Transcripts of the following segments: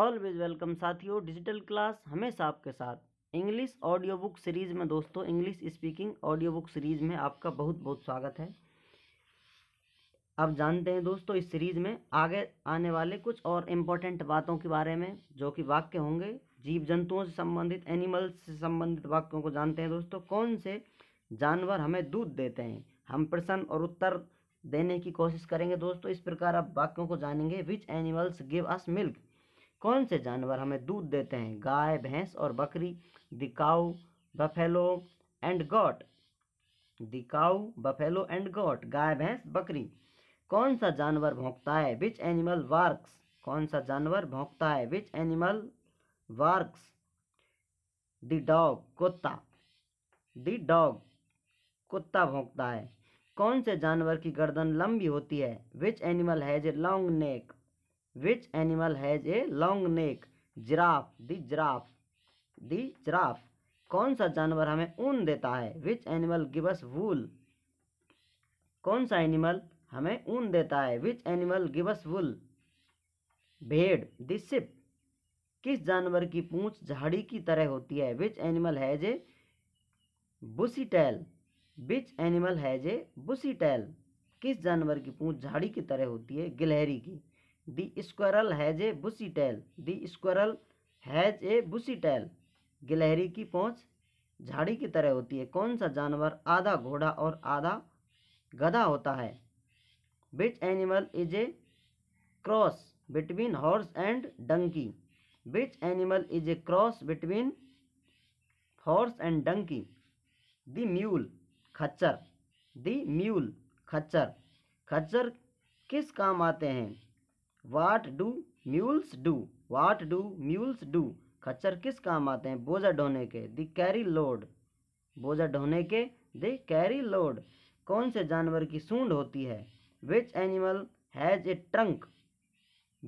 always welcome साथियों digital class हमेशा आपके साथ इंग्लिश ऑडियो बुक सीरीज़ में दोस्तों English speaking audio book series में आपका बहुत बहुत स्वागत है आप जानते हैं दोस्तों इस सीरीज़ में आगे आने वाले कुछ और इम्पोर्टेंट बातों के बारे में जो कि वाक्य होंगे जीव जंतुओं से संबंधित एनिमल्स से संबंधित वाक्यों को जानते हैं दोस्तों कौन से जानवर हमें दूध देते हैं हम प्रश्न और उत्तर देने की कोशिश करेंगे दोस्तों इस प्रकार आप वाक्यों को जानेंगे which animals give us milk कौन से जानवर हमें दूध देते हैं गाय भैंस और बकरी the cow buffalo and goat the cow buffalo and goat गाय भैंस बकरी कौन सा जानवर भोंकता है विच एनिमल वार्क्स कौन सा जानवर भोंकता है which animal barks the dog कुत्ता द डॉग कुत्ता भोंकता है कौन से जानवर की गर्दन लंबी होती है which animal has a long neck which animal has a long neck giraffe the giraffe the giraffe कौन सा जानवर हमें ऊन देता है विच एनिमल अस वूल कौन सा एनिमल हमें ऊन देता है विच एनिमल अस वूल भेड़ दिसिप किस जानवर की पूंछ झाड़ी की तरह होती है which animal has a bushy tail which animal has a bushy tail किस जानवर की पूंछ झाड़ी की तरह होती है गिलहरी की the squirrel has a bushy tail The has a bushy tail गिलहरी की पहुँच झाड़ी की तरह होती है कौन सा जानवर आधा घोड़ा और आधा गधा होता है which animal is a cross between horse and donkey which animal is a cross between horse and donkey the mule खच्चर द म्यूल खच्चर खच्चर किस काम आते हैं what do mules do what do mules do खच्चर किस काम आते हैं बोझा ढोने के द कैरी लोड बोझा ढोने के द कैरी लोड कौन से जानवर की सूंड होती है which animal has a trunk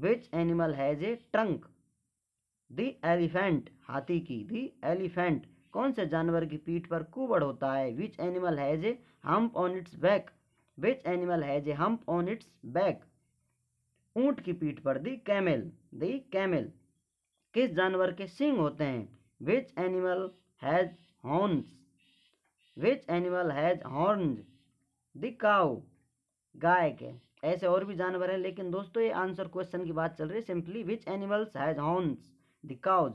which animal has a trunk the elephant हाथी की द एलिफेंट कौन से जानवर की पीठ पर कुबड़ होता है which animal has a hump on its back which animal has a hump on its back ऊंट की पीठ पर दी कैमल दी कैमेल किस जानवर के सिंग होते हैं which animal has horns which animal has horns the cow गाय के ऐसे और भी जानवर हैं लेकिन दोस्तों ये आंसर क्वेश्चन की बात चल रही है simply which animals has horns the cows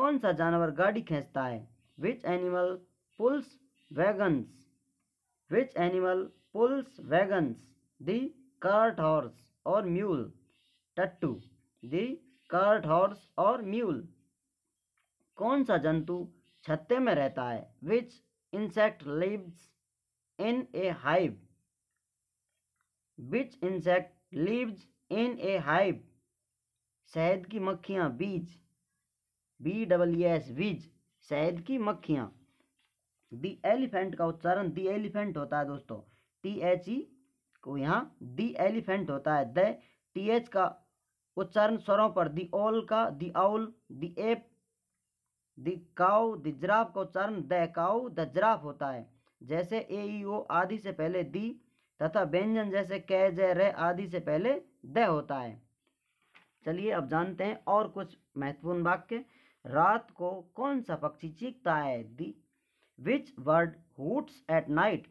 कौन सा जानवर गाड़ी खींचता है which animal pulls wagons which animal pulls wagons the cart horse और म्यूल टट्टू दी कर्ट हॉर्स और म्यूल कौन सा जंतु छत्ते में रहता है which insect lives in a hive which insect lives in a hive शहद की मक्खियाँ बीज बी डब्ल्यू एस बीज शहद की मक्खियाँ दी एलिफेंट का उच्चारण दी एलिफेंट होता है दोस्तों टी एच ई को यहाँ दी एलिफेंट होता है द टी एच का उच्चारण स्वरों पर दी ओल का the owl the ape the cow the giraffe का उच्चारण द काउ द जराफ होता है जैसे ए ई ओ आदि से पहले दी तथा व्यंजन जैसे कै जय रे आदि से पहले द होता है चलिए अब जानते हैं और कुछ महत्वपूर्ण वाक्य रात को कौन सा पक्षी चीखता है the which bird hoots at night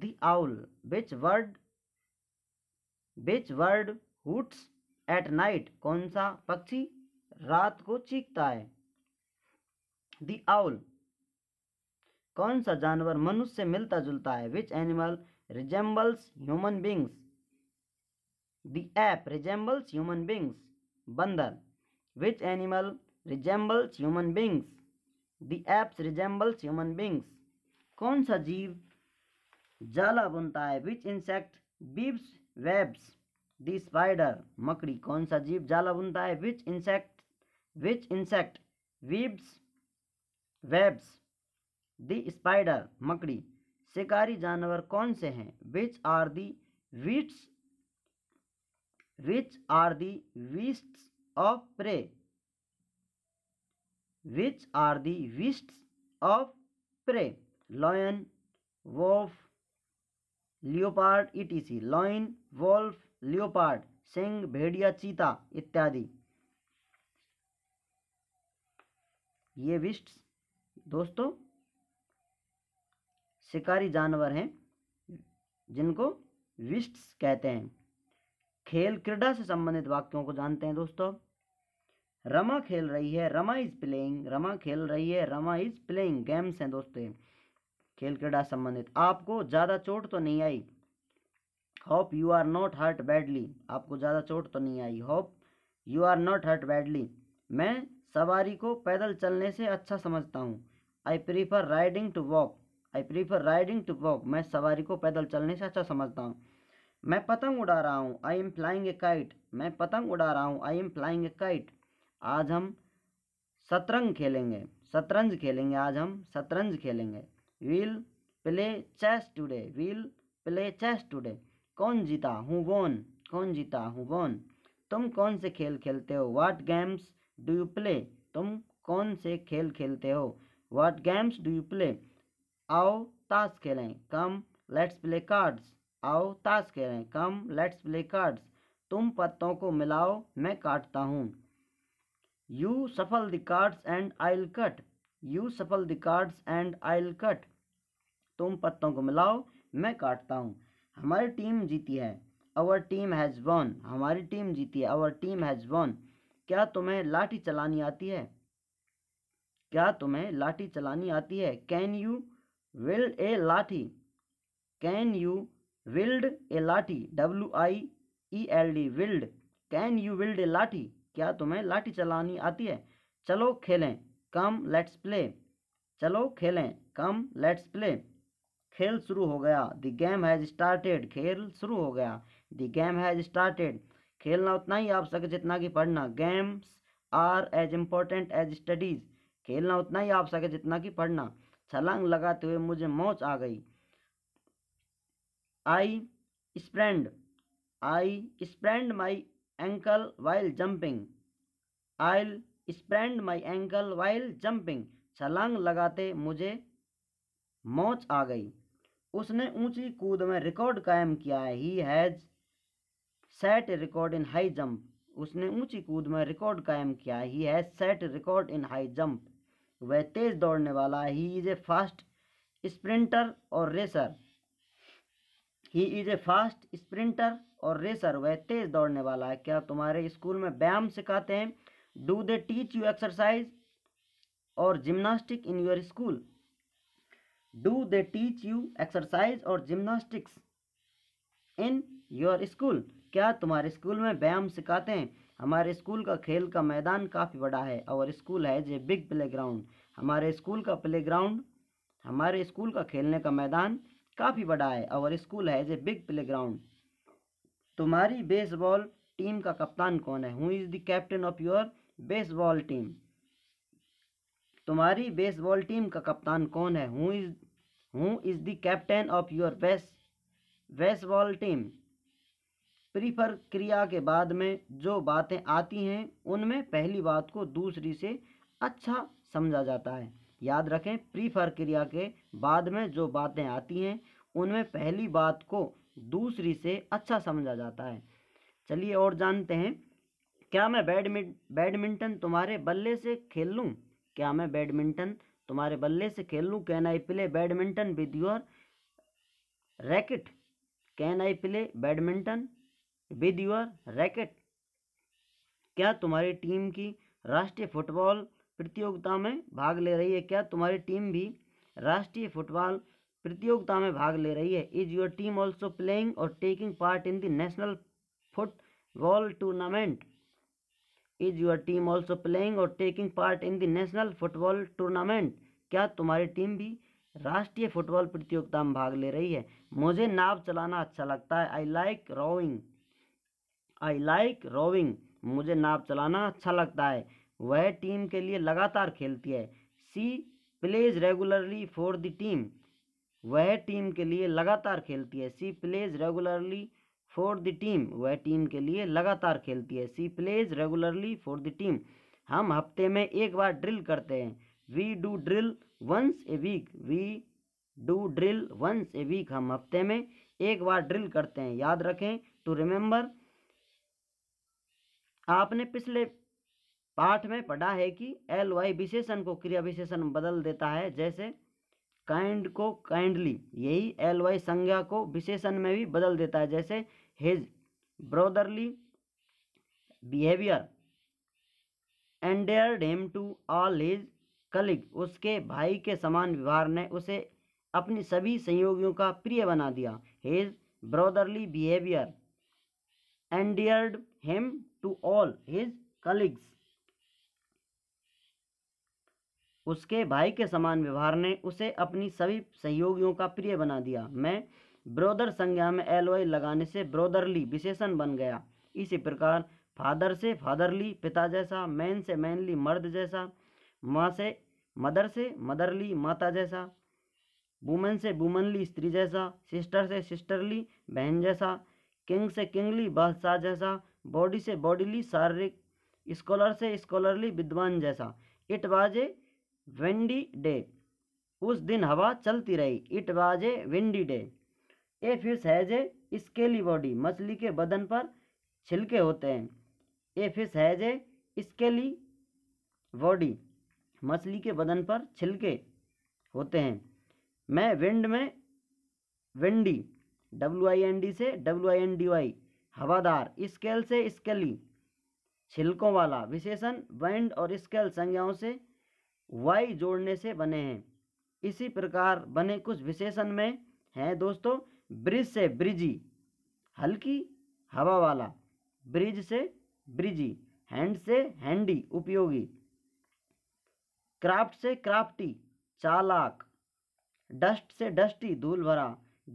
the owl which bird which bird hoots at night कौन सा पक्षी रात को चीखता है दी आउल कौन सा जानवर मनुष्य से मिलता जुलता है which animal resembles human beings the ape resembles human beings बंदर which animal resembles human beings the apes resembles human beings कौन सा जीव जाला बुनता है which insect weaves webs the spider मकड़ी कौन सा जीव जाला बुनता है which insect which insect weaves webs the spider मकड़ी शिकारी जानवर कौन से हैं which are the beasts which are the beasts of prey which are the beasts of prey lion wolf leopard etc lion wolf leopard सिंह भेड़िया चीता इत्यादि ये विस्ट दोस्तों शिकारी जानवर हैं जिनको विस्ट्स कहते हैं खेल क्रीडा से संबंधित वाक्यों को जानते हैं दोस्तों रमा खेल रही है रमा इज प्लेइंग रमा खेल रही है रमा इज प्लेइंग गेम्स हैं दोस्तों खेल क्रीड़ा संबंधित आपको ज़्यादा चोट तो नहीं आई hope you are not hurt badly आपको ज़्यादा चोट तो नहीं आई hope you are not hurt badly मैं सवारी को पैदल चलने से अच्छा समझता हूँ I prefer riding to walk I prefer riding to walk मैं सवारी को पैदल चलने से अच्छा समझता हूँ मैं पतंग उड़ा रहा हूँ I am flying a kite मैं पतंग उड़ा रहा हूँ I am flying a kite आज हम शतरंज खेलेंगे शतरंज खेलेंगे आज हम शतरंज खेलेंगे will play chess today will play chess today कौन जीता हूँ वोन कौन जीता हूँ वोन तुम कौन से खेल खेलते हो what games do you play तुम कौन से खेल खेलते हो what games do you play आओ ताश खेलें कम लेट्स प्ले कार्ड्स आओ ताश खेलें कम लेट्स प्ले कार्ड्स तुम पत्तों को मिलाओ मैं काटता हूँ you shuffle the cards and I'll cut you shuffle the cards and I'll cut तुम पत्तों को मिलाओ मैं काटता हूँ हमारी टीम जीती है आवर टीम हैज़ वन हमारी टीम जीती है आवर टीम हैज़ वन क्या तुम्हें लाठी चलानी आती है क्या तुम्हें लाठी चलानी आती है कैन यू विल्ड ए लाठी can you wield a lathi W I E L D wield can you wield a lathi क्या तुम्हें लाठी चलानी आती है चलो खेलें कम लेट्स प्ले चलो खेलें कम लेट्स प्ले खेल शुरू हो गया द गेम हैज़ स्टार्टेड खेल शुरू हो गया द गेम हैज़ स्टार्टेड खेलना उतना ही आवश्यक है जितना कि पढ़ना games are as important as studies खेलना उतना ही आवश्यक है जितना कि पढ़ना छलांग लगाते हुए मुझे मौज आ गई I sprained I sprained my ankle while jumping I sprained my ankle while jumping छलांग लगाते मुझे मौज आ गई उसने ऊंची कूद में रिकॉर्ड कायम किया है he has set record in high jump उसने ऊंची कूद में रिकॉर्ड कायम किया he has set record in high jump वह तेज़ दौड़ने वाला he is a fast sprinter और racer he is a fast sprinter और रेसर वह तेज़ दौड़ने वाला है क्या तुम्हारे स्कूल में व्यायाम सिखाते हैं do they teach you exercise और gymnastic in your school do they teach you exercise और जिम्नास्टिक्स इन योर स्कूल क्या तुम्हारे स्कूल में व्यायाम सिखाते हैं हमारे स्कूल का खेल का मैदान काफ़ी बड़ा है और स्कूल है जे बिग प्ले ग्राउंड हमारे स्कूल का प्ले ग्राउंड हमारे स्कूल का खेलने का मैदान काफ़ी बड़ा है और स्कूल है जे बिग प्ले ग्राउंड तुम्हारी बेसबॉल टीम का कप्तान कौन है who is the captain of your baseball team तुम्हारी बेसबॉल टीम का कप्तान कौन है who is who is the captain of your west west ball team prefer क्रिया के बाद में जो बातें आती हैं उनमें पहली बात को दूसरी से अच्छा समझा जाता है याद रखें प्रीफर क्रिया के बाद में जो बातें आती हैं उनमें पहली बात को दूसरी से अच्छा समझा जाता है चलिए और जानते हैं क्या मैं बैडमिंट बैडमिंटन तुम्हारे बल्ले से खेल लूँ क्या मैं बैडमिंटन तुम्हारे बल्ले से खेल लूँ can I play badminton with your racket can I play badminton with your racket क्या तुम्हारी टीम की राष्ट्रीय फुटबॉल प्रतियोगिता में भाग ले रही है क्या तुम्हारी टीम भी राष्ट्रीय फुटबॉल प्रतियोगिता में भाग ले रही है is your team also playing और taking part in the national football tournament is your team also playing और taking part in the national football tournament क्या तुम्हारी टीम भी राष्ट्रीय फुटबॉल प्रतियोगिता में भाग ले रही है मुझे नाव चलाना अच्छा लगता है I like rowing I like rowing मुझे नाव चलाना अच्छा लगता है वह टीम के लिए लगातार खेलती है she plays regularly for the team वह टीम के लिए लगातार खेलती है she plays regularly for the team वह टीम के लिए लगातार खेलती है she plays regularly for the team हम हफ्ते में एक बार ड्रिल करते हैं we do drill once a week we do drill once a week हम हफ्ते में एक बार ड्रिल करते हैं याद रखें टू रिमेंबर आपने पिछले पाठ में पढ़ा है कि एल वाई विशेषण को क्रिया विशेषण बदल देता है जैसे काइंड kind को काइंडली यही एल वाई संज्ञा को विशेषण में भी बदल देता है जैसे his brotherly behavior endeared him to all his colleague उसके भाई के समान व्यवहार ने उसे अपनी सभी सहयोगियों का प्रिय बना दिया his brotherly behaviour endeared him to all his colleagues उसके भाई के समान व्यवहार ने उसे अपनी सभी सहयोगियों का प्रिय बना दिया मैं ब्रोदर संज्ञा में एल वाई लगाने से ब्रोदरली विशेषण बन गया इसी प्रकार फादर से फादरली पिता जैसा मैन से मैनली मर्द जैसा माँ से मदर से मदरली माता जैसा वुमेन से वुमनली स्त्री जैसा सिस्टर से सिस्टरली बहन जैसा किंग से किंगली बादशाह जैसा बॉडी से बॉडीली शारीरिक स्कॉलर से स्कॉलरली विद्वान जैसा it was a windy day उस दिन हवा चलती रही it was a windy day ये fish has a scaly body मछली के बदन पर छिलके होते हैं a fish has a scaly body मछली के बदन पर छिलके होते हैं मैं विंड में windy W I N D से W I N D Y हवादार स्केल से स्केली छिलकों वाला विशेषण वैंड और स्केल संज्ञाओं से वाई जोड़ने से बने हैं इसी प्रकार बने कुछ विशेषण में हैं दोस्तों ब्रिज से ब्रिजी हल्की हवा वाला ब्रिज से ब्रिजी हैंड से हैंडी उपयोगी क्राफ्ट से क्राफ्टी चालाक डस्ट से डस्टी धूल भरा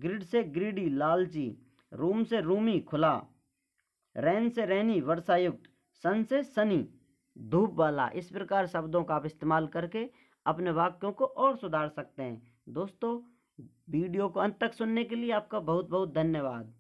ग्रिड से ग्रीडी लालची रूम से रूमी खुला रैन से रैनी वर्षायुक्त सन से सनी धूप वाला इस प्रकार शब्दों का आप इस्तेमाल करके अपने वाक्यों को और सुधार सकते हैं दोस्तों वीडियो को अंत तक सुनने के लिए आपका बहुत बहुत धन्यवाद